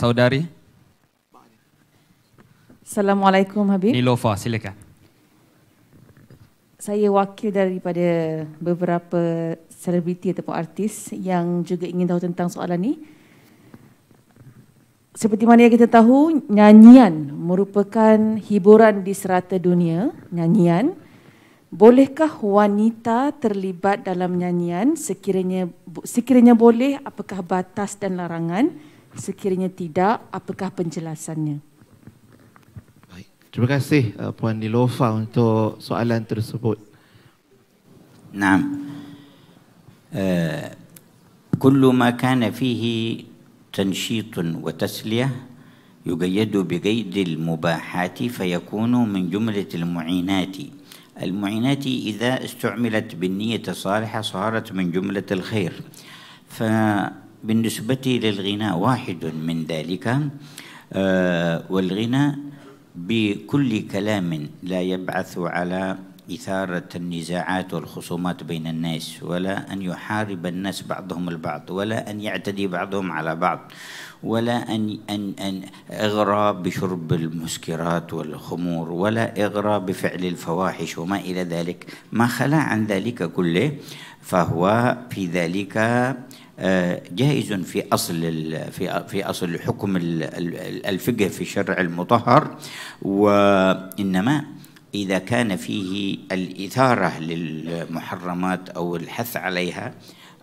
saudari. Assalamualaikum Habib. Nilofa, silakan. Saya wakil daripada beberapa selebriti ataupun artis yang juga ingin tahu tentang soalan ini. Seperti mana yang kita tahu, nyanyian merupakan hiburan di serata dunia. Nyanyian. Bolehkah wanita terlibat dalam nyanyian? Sekiranya sekiranya boleh, apakah batas dan larangan? Sekiranya tidak, apakah penjelasannya? Baik. Terima kasih uh, Puan Nilofa untuk soalan tersebut. Naam. Uh, kullu ma kana fihi tanshitun wa tasliyah yugayyadu biqaydil mubahati fayakunu min jumlatil mu'inati. المعينات إذا استعملت بالنية الصالحة صارت من جملة الخير بالنسبة للغناء واحد من ذلك آه، والغناء بكل كلام لا يبعث على إثارة النزاعات والخصومات بين الناس ولا أن يحارب الناس بعضهم البعض ولا أن يعتدي بعضهم على بعض ولا أن أن أن إغراء بشرب المسكرات والخمور ولا إغراء بفعل الفواحش وما إلى ذلك ما خلا عن ذلك كله فهو في ذلك آه، جائز في اصل في في اصل حكم الفقه في الشرع المطهر وانما اذا كان فيه الاثاره للمحرمات او الحث عليها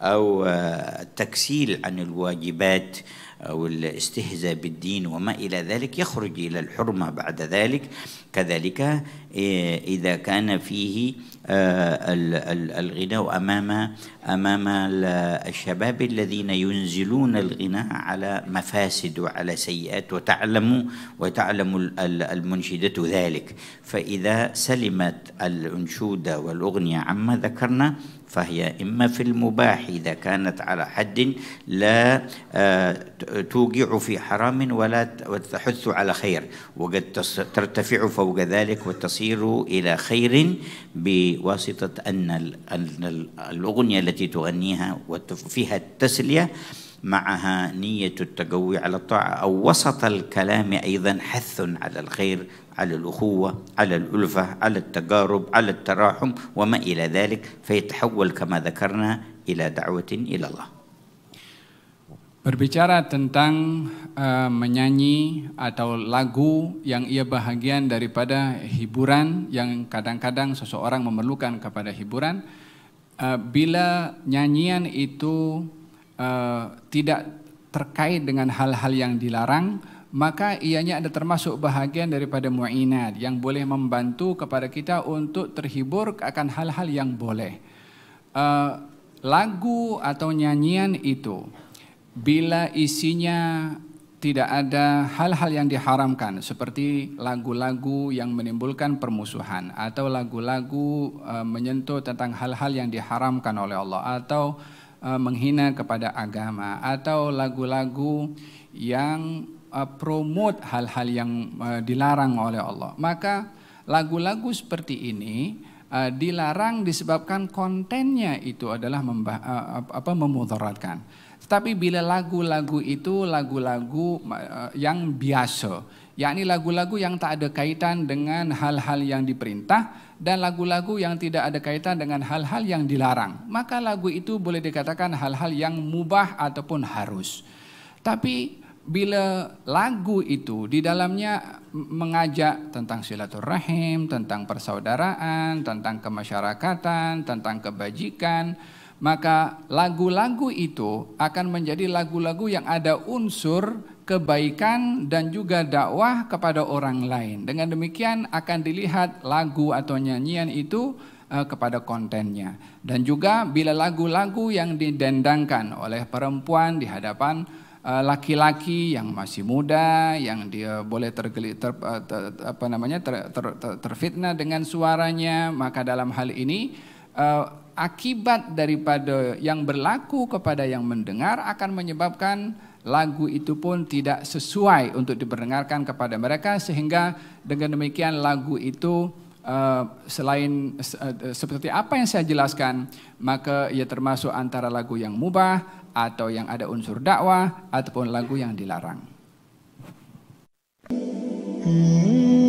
او آه، التكسيل عن الواجبات أو الاستهزاء بالدين وما إلى ذلك يخرج إلى الحرمة بعد ذلك كذلك إيه، إذا كان فيه آه، الغناء أمام أمام الشباب الذين ينزلون الغناء على مفاسد وعلى سيئات وتعلم وتعلم المنشدة ذلك فإذا سلمت الأنشودة والأغنية عما ذكرنا فهي إما في المباح إذا كانت على حد لا آه، توقع في حرام ولا تحث على خير وقد ترتفع فوق ذلك وتصل تسير إلى خير بواسطة أن الأغنية التي تغنيها وفيها التسلية معها نية التقوي على الطاعة أو وسط الكلام أيضا حث على الخير على الأخوة على الألفة على التقارب على التراحم وما إلى ذلك فيتحول كما ذكرنا إلى دعوة إلى الله Berbicara tentang uh, menyanyi atau lagu yang ia bahagian daripada hiburan yang kadang-kadang seseorang memerlukan kepada hiburan, uh, bila nyanyian itu uh, tidak terkait dengan hal-hal yang dilarang, maka ianya ada termasuk bahagian daripada mu'inat yang boleh membantu kepada kita untuk terhibur akan hal-hal yang boleh. Uh, lagu atau nyanyian itu bila isinya tidak ada hal-hal yang diharamkan seperti lagu-lagu yang menimbulkan permusuhan atau lagu-lagu e, menyentuh tentang hal-hal yang diharamkan oleh Allah atau e, menghina kepada agama atau lagu-lagu yang e, promote hal-hal yang e, dilarang oleh Allah maka lagu-lagu seperti ini uh, dilarang disebabkan kontennya itu adalah uh, apa memudaratkan. Tetapi bila lagu-lagu itu lagu-lagu uh, yang biasa, yakni lagu-lagu yang tak ada kaitan dengan hal-hal yang diperintah dan lagu-lagu yang tidak ada kaitan dengan hal-hal yang dilarang, maka lagu itu boleh dikatakan hal-hal yang mubah ataupun harus. Tapi bila lagu itu di dalamnya mengajak tentang silaturahim, tentang persaudaraan, tentang kemasyarakatan, tentang kebajikan, maka lagu-lagu itu akan menjadi lagu-lagu yang ada unsur kebaikan dan juga dakwah kepada orang lain. Dengan demikian akan dilihat lagu atau nyanyian itu eh, kepada kontennya. Dan juga bila lagu-lagu yang didendangkan oleh perempuan di hadapan Eh, laki-laki yang masih muda, yang dia boleh tergelit ter, eh, ter, apa namanya ter, ter, ter, terfitnah dengan suaranya, maka dalam hal ini uh, akibat daripada yang berlaku kepada yang mendengar akan menyebabkan lagu itu pun tidak sesuai untuk diperdengarkan kepada mereka sehingga dengan demikian lagu itu Uh, selain uh, seperti apa yang saya jelaskan, maka ia termasuk antara lagu yang mubah, atau yang ada unsur dakwah ataupun lagu yang dilarang. Hmm.